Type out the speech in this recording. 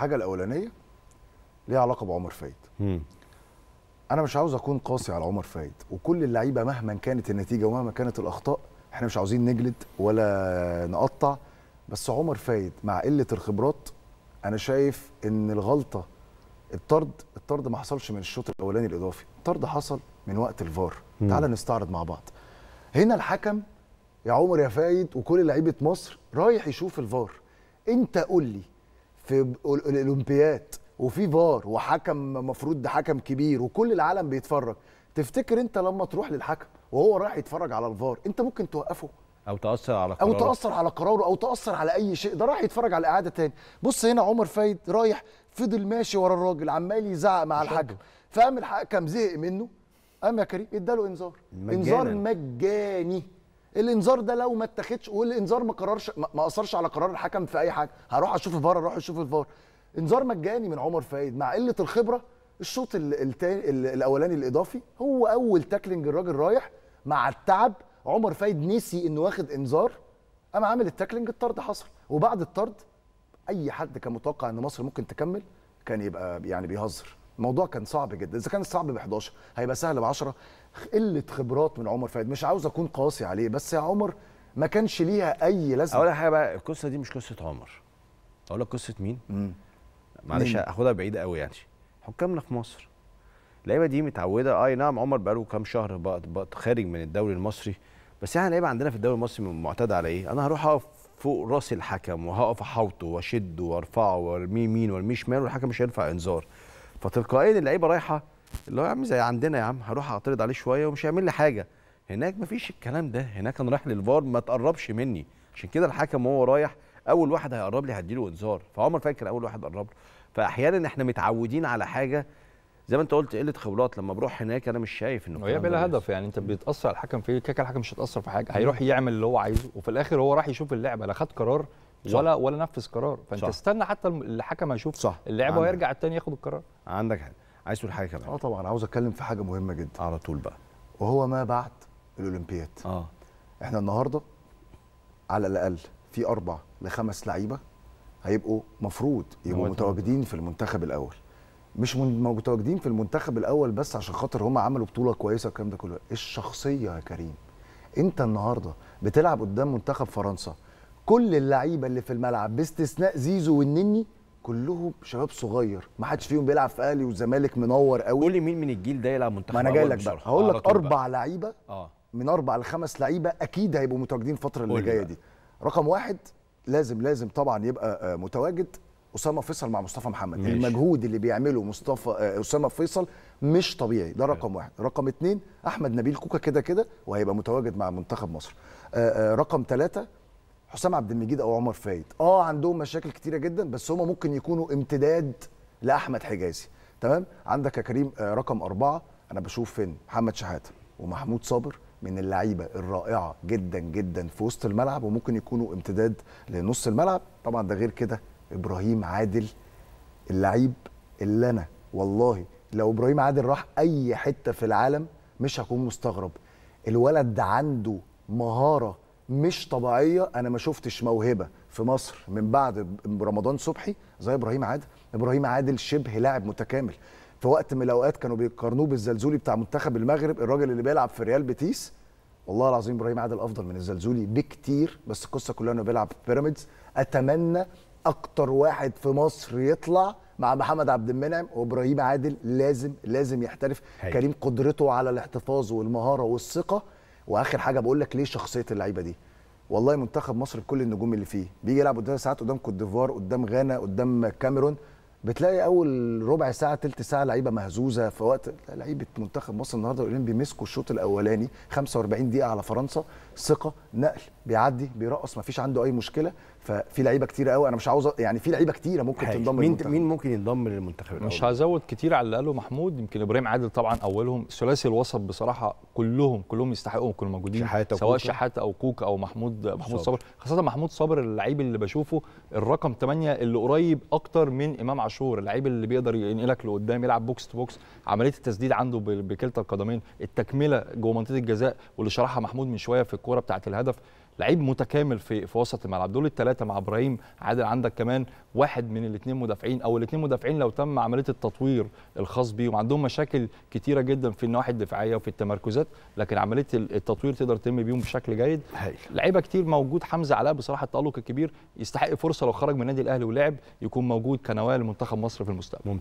الحاجه الاولانيه ليها علاقه بعمر فايد انا مش عاوز اكون قاسي على عمر فايد وكل اللعيبه مهما كانت النتيجه ومهما كانت الاخطاء احنا مش عاوزين نجلد ولا نقطع بس عمر فايد مع قله الخبرات انا شايف ان الغلطه الطرد الطرد ما حصلش من الشوط الاولاني الاضافي الطرد حصل من وقت الفار تعالى تعال نستعرض مع بعض هنا الحكم يا عمر يا فايد وكل لعيبه مصر رايح يشوف الفار انت قول لي في الاولمبياد وفي فار وحكم مفروض ده حكم كبير وكل العالم بيتفرج تفتكر انت لما تروح للحكم وهو رايح يتفرج على الفار انت ممكن توقفه او تاثر على قراره او تاثر على قراره او تاثر على اي شيء ده راح يتفرج على الاعاده تاني بص هنا عمر فايد رايح فضل ماشي ورا الراجل عمال يزعق مع الحكم فقام الحكم زهق منه قام يا كريم اداله انذار انذار مجاني الانذار ده لو ما اتخدش والانذار ما قررش ما اثرش على قرار الحكم في اي حاجه هروح اشوف الفار اروح اشوف الفار انذار مجاني من عمر فايد مع قله الخبره الشوط التاني الاولاني الاضافي هو اول تاكلنج الراجل رايح مع التعب عمر فايد نسي انه واخد انذار قام عامل التاكلنج الطرد حصل وبعد الطرد اي حد كان متوقع ان مصر ممكن تكمل كان يبقى يعني بيهزر الموضوع كان صعب جدا اذا كان صعب ب 11 هيبقى سهل ب 10 قله خبرات من عمر فايد مش عاوز اكون قاسي عليه بس يا عمر ما كانش ليها اي لازمه اقول لك حاجه بقى القصه دي مش قصه عمر اقول لك قصه مين مم. معلش هاخدها بعيده قوي يعني حكامنا في مصر اللعيبه دي متعوده آه، اي نعم عمر بقاله كام شهر بقى, بقى خارج من الدوري المصري بس احنا اللعيبه عندنا في الدوري المصري معتاد على ايه انا هروح اقف فوق راس الحكم وهقف احوطه واشده وارفعه وارميه يمين وارميه شمال والحكم مش هيرفع انذار فتلقائيا اللعيبه رايحه اللي هو يا عم زي عندنا يا عم هروح اعترض عليه شويه ومش هيعمل لي حاجه هناك مفيش الكلام ده هناك انا رايح للفار ما تقربش مني عشان كده الحكم وهو رايح اول واحد هيقرب لي هديله انذار فعمر فاكر اول واحد قرب له فاحيانا احنا متعودين على حاجه زي ما انت قلت قله خبرات لما بروح هناك انا مش شايف انه هي بلا هدف يعني انت بيتاثر على الحكم في كده الحكم مش هيتاثر في حاجه هيروح يعمل اللي هو عايزه وفي الاخر هو راح يشوف اللعبه لا خد قرار صح. ولا ولا نفذ قرار فانت صح. استنى حتى الحكم هيشوف صح اللعبه ويرجع التاني ياخد القرار عندك حاجه عايز تقول حاجه كمان اه طبعا عاوز اتكلم في حاجه مهمه جدا على طول بقى وهو ما بعد الاولمبياد اه احنا النهارده على الاقل في اربع لخمس لعيبه هيبقوا مفروض يبقوا متواجدين في المنتخب الاول مش متواجدين في المنتخب الاول بس عشان خاطر هم عملوا بطوله كويسه والكلام ده كله الشخصيه يا كريم انت النهارده بتلعب قدام منتخب فرنسا كل اللعيبه اللي في الملعب باستثناء زيزو والنني كلهم شباب صغير ما حدش فيهم بيلعب في اهلي والزمالك منور قوي قول لي مين من الجيل ده يلعب منتخب ما انا جاي لك بقى هقول لك اربع لعيبه اه من اربع لخمس لعيبه اكيد هيبقوا متواجدين الفتره اللي جايه دي أيوة. رقم واحد لازم لازم طبعا يبقى آه، متواجد اسامه فيصل مع مصطفى محمد ماشي. المجهود اللي بيعمله مصطفى آه، اسامه فيصل مش طبيعي ده رقم واحد رقم اتنين احمد نبيل كوكا كده كده وهيبقى متواجد مع منتخب مصر آه، رقم ثلاثة حسام عبد المجيد او عمر فايد اه عندهم مشاكل كتيره جدا بس هم ممكن يكونوا امتداد لاحمد حجازي تمام عندك يا كريم آه، رقم أربعة انا بشوف فين محمد شحاته ومحمود صابر من اللعيبه الرائعه جدا جدا في وسط الملعب وممكن يكونوا امتداد لنص الملعب طبعا ده غير كده ابراهيم عادل اللعيب اللي انا والله لو ابراهيم عادل راح اي حته في العالم مش هكون مستغرب الولد عنده مهاره مش طبيعيه انا ما شفتش موهبه في مصر من بعد رمضان صبحي زي ابراهيم عادل ابراهيم عادل شبه لاعب متكامل في وقت من الاوقات كانوا بيقارنوه بالزلزولي بتاع منتخب المغرب الراجل اللي بيلعب في ريال بيتيس والله العظيم ابراهيم عادل افضل من الزلزولي بكتير بس القصه كلها انه بيلعب في بيراميدز اتمنى اكتر واحد في مصر يطلع مع محمد عبد المنعم وابراهيم عادل لازم لازم يحترف هي. كريم قدرته على الاحتفاظ والمهاره والثقه واخر حاجه بقول لك ليه شخصيه اللعيبه دي والله منتخب مصر بكل النجوم اللي فيه بيجي يلعب قدام ساعات قدام كوت ديفوار قدام غانا قدام كاميرون بتلاقي اول ربع ساعه ثلث ساعه لعيبه مهزوزه في وقت لعيبه منتخب مصر النهارده الاولين بيمسكوا الشوط الاولاني 45 دقيقه على فرنسا ثقه نقل بيعدي بيرقص ما فيش عنده اي مشكله ففي لعيبه كتير قوي انا مش عاوز يعني في لعيبه كتيره ممكن حاجة. تنضم مين للمنتخب. مين ممكن ينضم للمنتخب مش هزود كتير على اللي قاله محمود يمكن ابراهيم عادل طبعا اولهم ثلاثي الوسط بصراحه كلهم كلهم يستحقوا يكونوا موجودين شحاتة سواء شحاته او كوكا او محمود محمود صابر خاصه محمود صابر اللعيب اللي بشوفه الرقم 8 اللي قريب اكتر من امام عاشور اللعيب اللي بيقدر ينقلك لقدام يلعب بوكس تو بوكس عمليه التسديد عنده بكلتا القدمين التكمله جوه منطقه الجزاء واللي شرحها محمود من شويه في الكوره بتاعه الهدف لعيب متكامل في في وسط الملعب دول الثلاثه مع ابراهيم عادل عندك كمان واحد من الاثنين مدافعين او الاثنين مدافعين لو تم عمليه التطوير الخاص بيهم عندهم مشاكل كثيره جدا في النواحي الدفاعيه وفي التمركزات لكن عمليه التطوير تقدر تتم بيهم بشكل جيد لعيبه كتير موجود حمزه علاء بصراحه التالق الكبير يستحق فرصه لو خرج من النادي الاهلي ولعب يكون موجود كنواه لمنتخب مصر في المستقبل